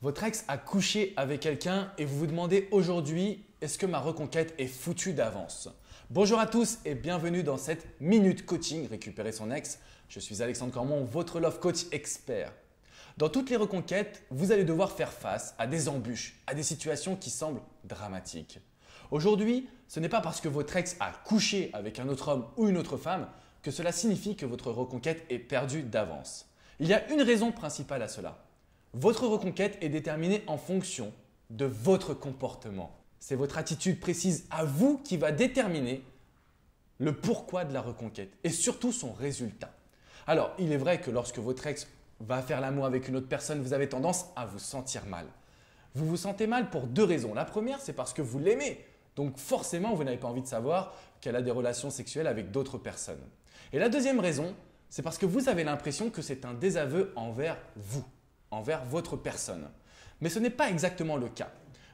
Votre ex a couché avec quelqu'un et vous vous demandez aujourd'hui est-ce que ma reconquête est foutue d'avance Bonjour à tous et bienvenue dans cette minute coaching récupérer son ex. Je suis Alexandre Cormont, votre love coach expert. Dans toutes les reconquêtes, vous allez devoir faire face à des embûches, à des situations qui semblent dramatiques. Aujourd'hui, ce n'est pas parce que votre ex a couché avec un autre homme ou une autre femme que cela signifie que votre reconquête est perdue d'avance. Il y a une raison principale à cela votre reconquête est déterminée en fonction de votre comportement. C'est votre attitude précise à vous qui va déterminer le pourquoi de la reconquête et surtout son résultat. Alors, il est vrai que lorsque votre ex va faire l'amour avec une autre personne, vous avez tendance à vous sentir mal. Vous vous sentez mal pour deux raisons. La première, c'est parce que vous l'aimez. Donc forcément, vous n'avez pas envie de savoir qu'elle a des relations sexuelles avec d'autres personnes. Et la deuxième raison, c'est parce que vous avez l'impression que c'est un désaveu envers vous envers votre personne. Mais ce n'est pas exactement le cas.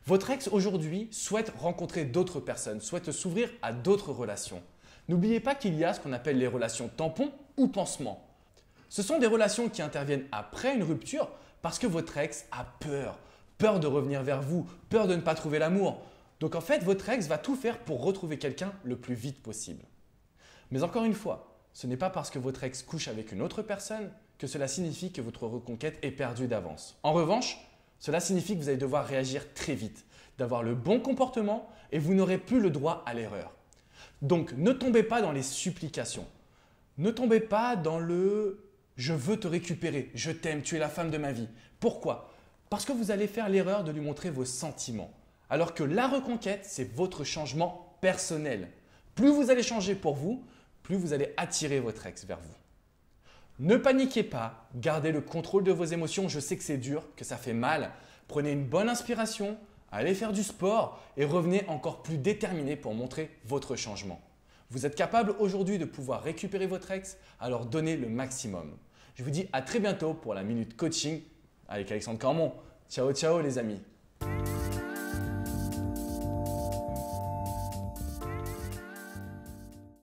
Votre ex aujourd'hui souhaite rencontrer d'autres personnes, souhaite s'ouvrir à d'autres relations. N'oubliez pas qu'il y a ce qu'on appelle les relations tampons ou pansements. Ce sont des relations qui interviennent après une rupture parce que votre ex a peur, peur de revenir vers vous, peur de ne pas trouver l'amour. Donc en fait, votre ex va tout faire pour retrouver quelqu'un le plus vite possible. Mais encore une fois, ce n'est pas parce que votre ex couche avec une autre personne que cela signifie que votre reconquête est perdue d'avance. En revanche, cela signifie que vous allez devoir réagir très vite, d'avoir le bon comportement et vous n'aurez plus le droit à l'erreur. Donc ne tombez pas dans les supplications. Ne tombez pas dans le je veux te récupérer, je t'aime, tu es la femme de ma vie. Pourquoi Parce que vous allez faire l'erreur de lui montrer vos sentiments. Alors que la reconquête, c'est votre changement personnel. Plus vous allez changer pour vous, plus vous allez attirer votre ex vers vous. Ne paniquez pas, gardez le contrôle de vos émotions. Je sais que c'est dur, que ça fait mal. Prenez une bonne inspiration, allez faire du sport et revenez encore plus déterminé pour montrer votre changement. Vous êtes capable aujourd'hui de pouvoir récupérer votre ex, alors donnez le maximum. Je vous dis à très bientôt pour la minute coaching avec Alexandre Carmon. Ciao ciao les amis.